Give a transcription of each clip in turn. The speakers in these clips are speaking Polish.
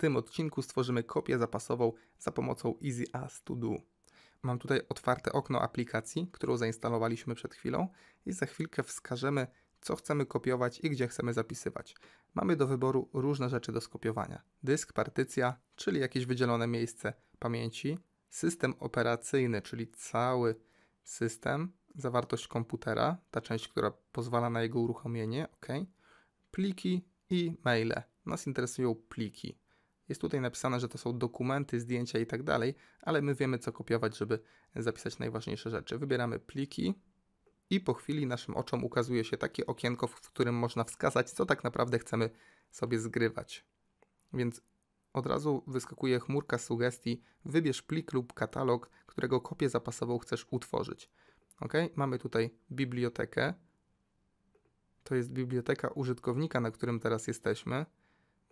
tym odcinku stworzymy kopię zapasową za pomocą Easy As To Do. Mam tutaj otwarte okno aplikacji, którą zainstalowaliśmy przed chwilą i za chwilkę wskażemy, co chcemy kopiować i gdzie chcemy zapisywać. Mamy do wyboru różne rzeczy do skopiowania. Dysk, partycja, czyli jakieś wydzielone miejsce pamięci, system operacyjny, czyli cały system, zawartość komputera, ta część, która pozwala na jego uruchomienie, ok, pliki i maile. Nas interesują pliki. Jest tutaj napisane, że to są dokumenty, zdjęcia i tak dalej, ale my wiemy co kopiować, żeby zapisać najważniejsze rzeczy. Wybieramy pliki i po chwili naszym oczom ukazuje się takie okienko, w którym można wskazać, co tak naprawdę chcemy sobie zgrywać. Więc od razu wyskakuje chmurka sugestii, wybierz plik lub katalog, którego kopię zapasową chcesz utworzyć. Ok, mamy tutaj bibliotekę. To jest biblioteka użytkownika, na którym teraz jesteśmy.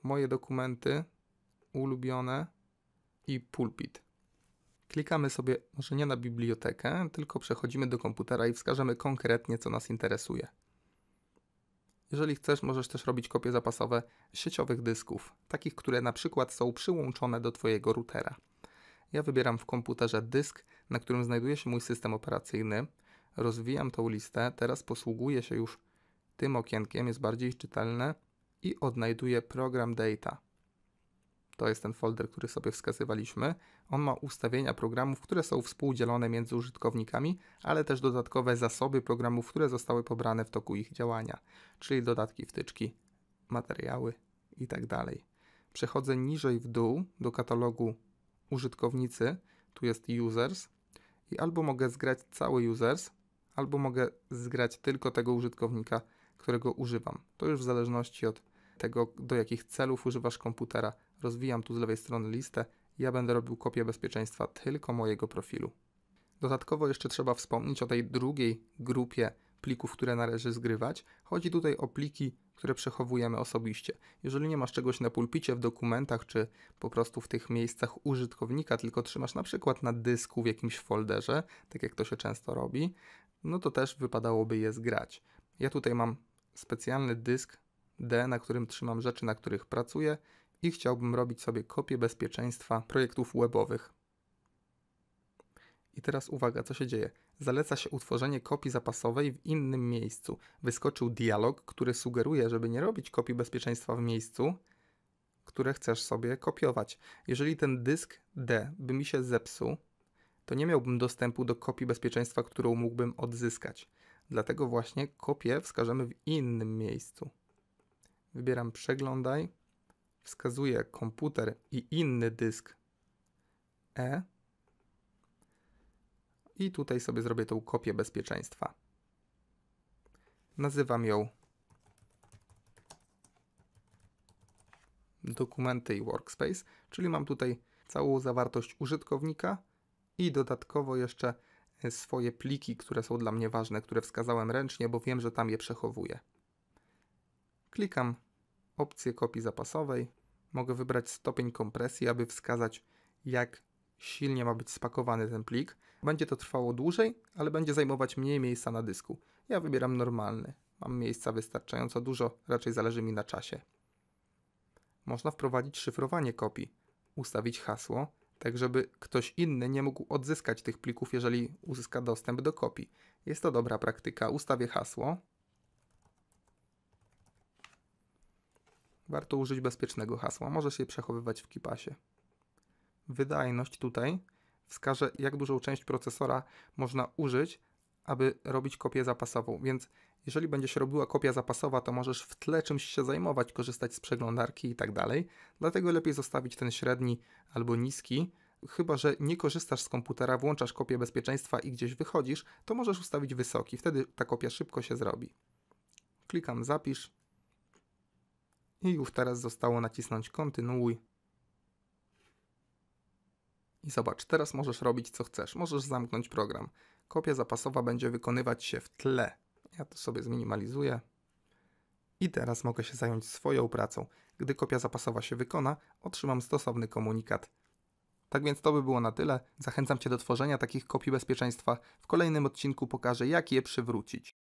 Moje dokumenty, ulubione i pulpit. Klikamy sobie może nie na bibliotekę, tylko przechodzimy do komputera i wskażemy konkretnie, co nas interesuje. Jeżeli chcesz, możesz też robić kopie zapasowe sieciowych dysków, takich, które na przykład są przyłączone do Twojego routera. Ja wybieram w komputerze dysk, na którym znajduje się mój system operacyjny, rozwijam tą listę, teraz posługuję się już tym okienkiem, jest bardziej czytelne i odnajduję program data to jest ten folder, który sobie wskazywaliśmy. On ma ustawienia programów, które są współdzielone między użytkownikami, ale też dodatkowe zasoby programów, które zostały pobrane w toku ich działania, czyli dodatki, wtyczki, materiały itd. Tak Przechodzę niżej w dół do katalogu użytkownicy, tu jest users i albo mogę zgrać cały users, albo mogę zgrać tylko tego użytkownika, którego używam. To już w zależności od tego, do jakich celów używasz komputera, rozwijam tu z lewej strony listę, ja będę robił kopię bezpieczeństwa tylko mojego profilu. Dodatkowo jeszcze trzeba wspomnieć o tej drugiej grupie plików, które należy zgrywać. Chodzi tutaj o pliki, które przechowujemy osobiście. Jeżeli nie masz czegoś na pulpicie, w dokumentach, czy po prostu w tych miejscach użytkownika, tylko trzymasz na przykład na dysku w jakimś folderze, tak jak to się często robi, no to też wypadałoby je zgrać. Ja tutaj mam specjalny dysk D, na którym trzymam rzeczy, na których pracuję i chciałbym robić sobie kopię bezpieczeństwa projektów webowych. I teraz uwaga, co się dzieje? Zaleca się utworzenie kopii zapasowej w innym miejscu. Wyskoczył dialog, który sugeruje, żeby nie robić kopii bezpieczeństwa w miejscu, które chcesz sobie kopiować. Jeżeli ten dysk D by mi się zepsuł, to nie miałbym dostępu do kopii bezpieczeństwa, którą mógłbym odzyskać. Dlatego właśnie kopię wskażemy w innym miejscu. Wybieram przeglądaj wskazuje komputer i inny dysk E. I tutaj sobie zrobię tą kopię bezpieczeństwa. Nazywam ją dokumenty i workspace, czyli mam tutaj całą zawartość użytkownika i dodatkowo jeszcze swoje pliki, które są dla mnie ważne, które wskazałem ręcznie, bo wiem, że tam je przechowuję. Klikam opcję kopii zapasowej Mogę wybrać stopień kompresji, aby wskazać jak silnie ma być spakowany ten plik. Będzie to trwało dłużej, ale będzie zajmować mniej miejsca na dysku. Ja wybieram normalny. Mam miejsca wystarczająco dużo, raczej zależy mi na czasie. Można wprowadzić szyfrowanie kopii, ustawić hasło, tak żeby ktoś inny nie mógł odzyskać tych plików, jeżeli uzyska dostęp do kopii. Jest to dobra praktyka. Ustawię hasło, warto użyć bezpiecznego hasła. Może się przechowywać w Kipasie. Wydajność tutaj wskaże, jak dużą część procesora można użyć, aby robić kopię zapasową. Więc jeżeli będzie się robiła kopia zapasowa, to możesz w tle czymś się zajmować, korzystać z przeglądarki i tak dalej. Dlatego lepiej zostawić ten średni albo niski. Chyba, że nie korzystasz z komputera, włączasz kopię bezpieczeństwa i gdzieś wychodzisz, to możesz ustawić wysoki. Wtedy ta kopia szybko się zrobi. Klikam zapisz i już teraz zostało nacisnąć kontynuuj. I zobacz, teraz możesz robić co chcesz. Możesz zamknąć program. Kopia zapasowa będzie wykonywać się w tle. Ja to sobie zminimalizuję. I teraz mogę się zająć swoją pracą. Gdy kopia zapasowa się wykona, otrzymam stosowny komunikat. Tak więc to by było na tyle. Zachęcam Cię do tworzenia takich kopii bezpieczeństwa. W kolejnym odcinku pokażę, jak je przywrócić.